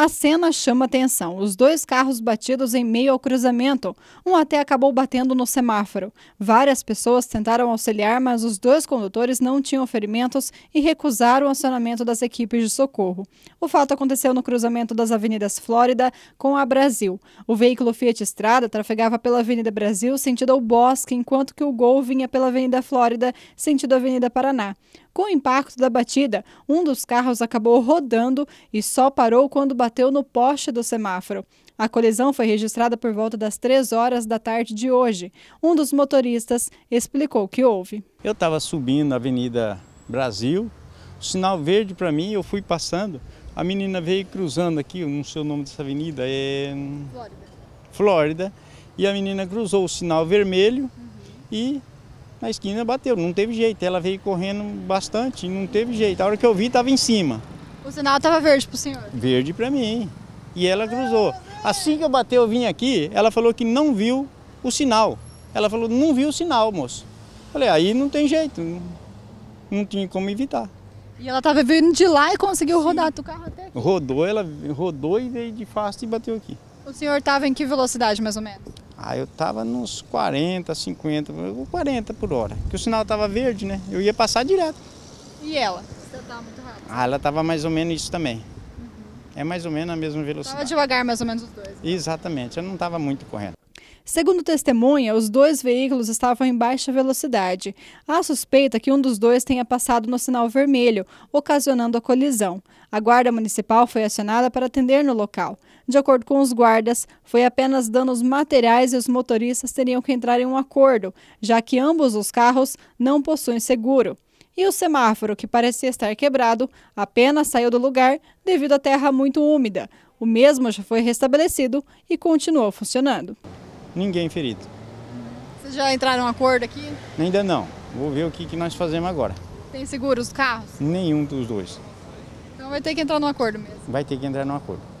A cena chama atenção. Os dois carros batidos em meio ao cruzamento. Um até acabou batendo no semáforo. Várias pessoas tentaram auxiliar, mas os dois condutores não tinham ferimentos e recusaram o acionamento das equipes de socorro. O fato aconteceu no cruzamento das avenidas Flórida com a Brasil. O veículo Fiat Estrada trafegava pela Avenida Brasil sentido ao Bosque, enquanto que o Gol vinha pela Avenida Flórida sentido à Avenida Paraná. Com o impacto da batida, um dos carros acabou rodando e só parou quando bateu no poste do semáforo. A colisão foi registrada por volta das 3 horas da tarde de hoje. Um dos motoristas explicou o que houve. Eu estava subindo a Avenida Brasil, o sinal verde para mim, eu fui passando. A menina veio cruzando aqui, não sei o nome dessa avenida, é. Flórida. Flórida. E a menina cruzou o sinal vermelho uhum. e na esquina bateu, não teve jeito. Ela veio correndo bastante, não teve jeito. A hora que eu vi, estava em cima. O sinal estava verde para o senhor? Verde para mim. E ela cruzou. Assim que eu bateu, eu vim aqui, ela falou que não viu o sinal. Ela falou, não viu o sinal, moço. Falei, aí não tem jeito, não, não tinha como evitar. E ela estava vindo de lá e conseguiu Sim. rodar o carro até aqui? Rodou, ela rodou e veio de fácil e bateu aqui. O senhor estava em que velocidade, mais ou menos? Aí ah, eu tava nos 40, 50, 40 por hora. Que o sinal tava verde, né? Eu ia passar direto. E ela? Você tava muito rápido. Ah, ela tava mais ou menos isso também. Uhum. É mais ou menos a mesma velocidade. Tava devagar mais ou menos os dois. Né? Exatamente, eu não tava muito correndo. Segundo testemunha, os dois veículos estavam em baixa velocidade. Há suspeita que um dos dois tenha passado no sinal vermelho, ocasionando a colisão. A guarda municipal foi acionada para atender no local. De acordo com os guardas, foi apenas danos materiais e os motoristas teriam que entrar em um acordo, já que ambos os carros não possuem seguro. E o semáforo, que parecia estar quebrado, apenas saiu do lugar devido à terra muito úmida. O mesmo já foi restabelecido e continuou funcionando ninguém ferido. Vocês já entraram em acordo aqui? Ainda não. Vou ver o que, que nós fazemos agora. Tem seguro os carros? Nenhum dos dois. Então vai ter que entrar num acordo mesmo. Vai ter que entrar num acordo.